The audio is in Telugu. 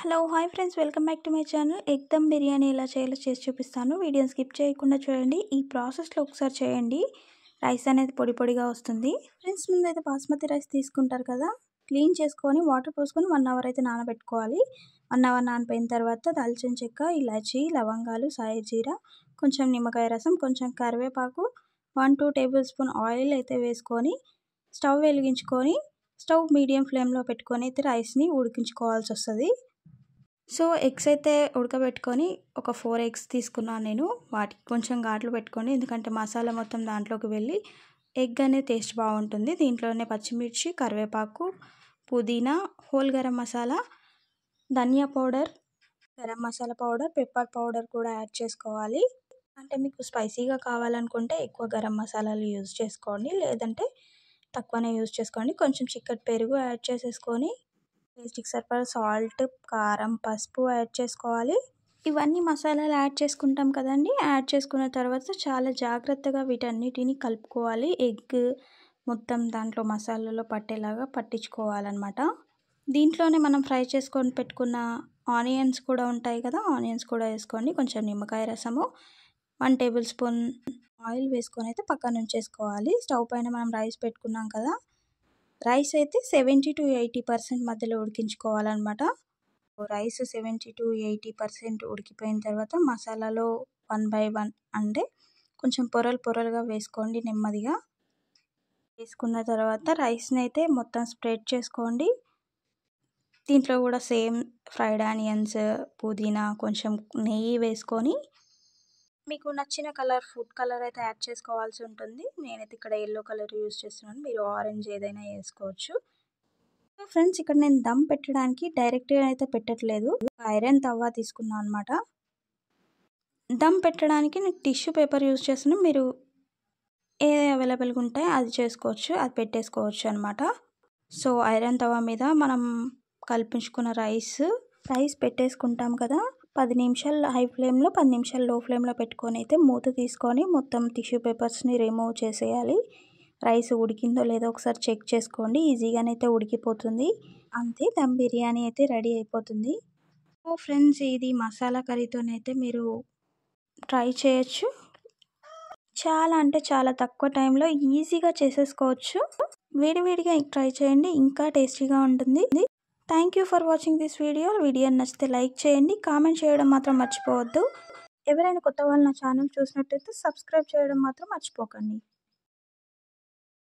hello hi friends welcome back to my channel egg dum biryani ఎలా చేయాలో చేసి చూపిస్తాను వీడియోని స్కిప్ చేయకుండా చూడండి ఈ ప్రాసెస్లో ఒకసారి చేయండి రైస్ అనేది పొడి పొడిగా వస్తుంది ఫ్రెండ్స్ ముందు అయితే బాస్మతి రైస్ తీసుకుంటారు కదా క్లీన్ చేసుకొని వాటర్ పోసుకొని వన్ అవర్ అయితే నానబెట్టుకోవాలి వన్ అవర్ నానిపోయిన తర్వాత దాల్చిన చెక్క ఇలాచి లవంగాలు సాయ జీర కొంచెం నిమ్మకాయ రసం కొంచెం కరివేపాకు one two tablespoon oil అయితే వేసుకొని స్టవ్ వెలిగించుకొని స్టవ్ మీడియం ఫ్లేమ్లో పెట్టుకొని అయితే రైస్ని ఉడికించుకోవాల్సి వస్తుంది సో ఎగ్స్ అయితే ఉడకబెట్టుకొని ఒక ఫోర్ ఎగ్స్ తీసుకున్నాను నేను వాటికి కొంచెం గాట్లు పెట్టుకొని ఎందుకంటే మసాలా మొత్తం దాంట్లోకి వెళ్ళి ఎగ్ అనే టేస్ట్ బాగుంటుంది దీంట్లోనే పచ్చిమిర్చి కరివేపాకు పుదీనా హోల్ గరం మసాలా ధనియా powder garam masala powder pepper powder కూడా యాడ్ చేసుకోవాలి అంటే మీకు స్పైసీగా కావాలనుకుంటే ఎక్కువ గరం మసాలాలు యూజ్ చేసుకోండి లేదంటే తక్కువనే యూజ్ చేసుకోండి కొంచెం చిక్కటి పెరుగు యాడ్ చేసేసుకొని టేస్ట్కి సరిపడా సాల్ట్ కారం పసుపు యాడ్ చేసుకోవాలి ఇవన్నీ మసాలాలు యాడ్ చేసుకుంటాం కదండి యాడ్ చేసుకున్న తర్వాత చాలా జాగ్రత్తగా వీటన్నిటిని కలుపుకోవాలి ఎగ్ మొత్తం దాంట్లో మసాలాలో పట్టేలాగా పట్టించుకోవాలన్నమాట దీంట్లోనే మనం ఫ్రై చేసుకొని పెట్టుకున్న ఆనియన్స్ కూడా ఉంటాయి కదా ఆనియన్స్ కూడా వేసుకోండి కొంచెం నిమ్మకాయ రసము వన్ టేబుల్ స్పూన్ ఆయిల్ వేసుకొని అయితే పక్కన ఉంచేసుకోవాలి స్టవ్ పైన మనం రైస్ పెట్టుకున్నాం కదా రైస్ అయితే సెవెంటీ టు ఎయిటీ పర్సెంట్ మధ్యలో ఉడికించుకోవాలన్నమాట rice seventy to eighty percent ఉడికిపోయిన తర్వాత మసాలాలో వన్ బై వన్ అంటే కొంచెం పొరలు పొరలుగా వేసుకోండి నెమ్మదిగా వేసుకున్న తర్వాత రైస్ని అయితే మొత్తం స్ప్రెడ్ చేసుకోండి దీంట్లో కూడా సేమ్ ఫ్రైడ్ ఆనియన్స్ పుదీనా కొంచెం నెయ్యి వేసుకొని మీకు నచ్చిన కలర్ ఫుడ్ కలర్ అయితే యాడ్ చేసుకోవాల్సి ఉంటుంది నేనైతే ఇక్కడ ఎల్లో కలర్ యూస్ చేస్తున్నాను మీరు ఆరెంజ్ ఏదైనా వేసుకోవచ్చు ఫ్రెండ్స్ ఇక్కడ నేను దమ్ పెట్టడానికి డైరెక్ట్గా అయితే పెట్టట్లేదు ఐరన్ తవ్వ తీసుకున్నాను అనమాట దమ్ పెట్టడానికి నేను టిష్యూ పేపర్ యూస్ చేస్తున్నాను మీరు ఏ అవైలబుల్గా ఉంటే అది చేసుకోవచ్చు అది పెట్టేసుకోవచ్చు అనమాట సో ఐరన్ తవ్వ మీద మనం కల్పించుకున్న రైస్ రైస్ పెట్టేసుకుంటాం కదా పది నిమిషాలు హై ఫ్లేమ్లో పది నిమిషాలు లో ఫ్లేమ్లో పెట్టుకొని అయితే మూత తీసుకొని మొత్తం టిష్యూ పేపర్స్ని రిమూవ్ చేసేయాలి రైస్ ఉడికిందో లేదో ఒకసారి చెక్ చేసుకోండి ఈజీగానైతే ఉడికిపోతుంది అంతే దమ్ బిర్యానీ అయితే రెడీ అయిపోతుంది ఓ ఫ్రెండ్స్ ఇది మసాలా కర్రీతోనైతే మీరు ట్రై చేయొచ్చు చాలా అంటే చాలా తక్కువ టైంలో ఈజీగా చేసేసుకోవచ్చు వేడివేడిగా ట్రై చేయండి ఇంకా టేస్టీగా ఉంటుంది thank you for watching this video video నచ్చితే లైక్ చేయండి కామెంట్ చేయడం మాత్రం మర్చిపోవద్దు ఎవరైనా కొత్త వాళ్ళు నా ఛానల్ చూసినట్టయితే సబ్స్క్రైబ్ చేయడం మాత్రం మర్చిపోకండి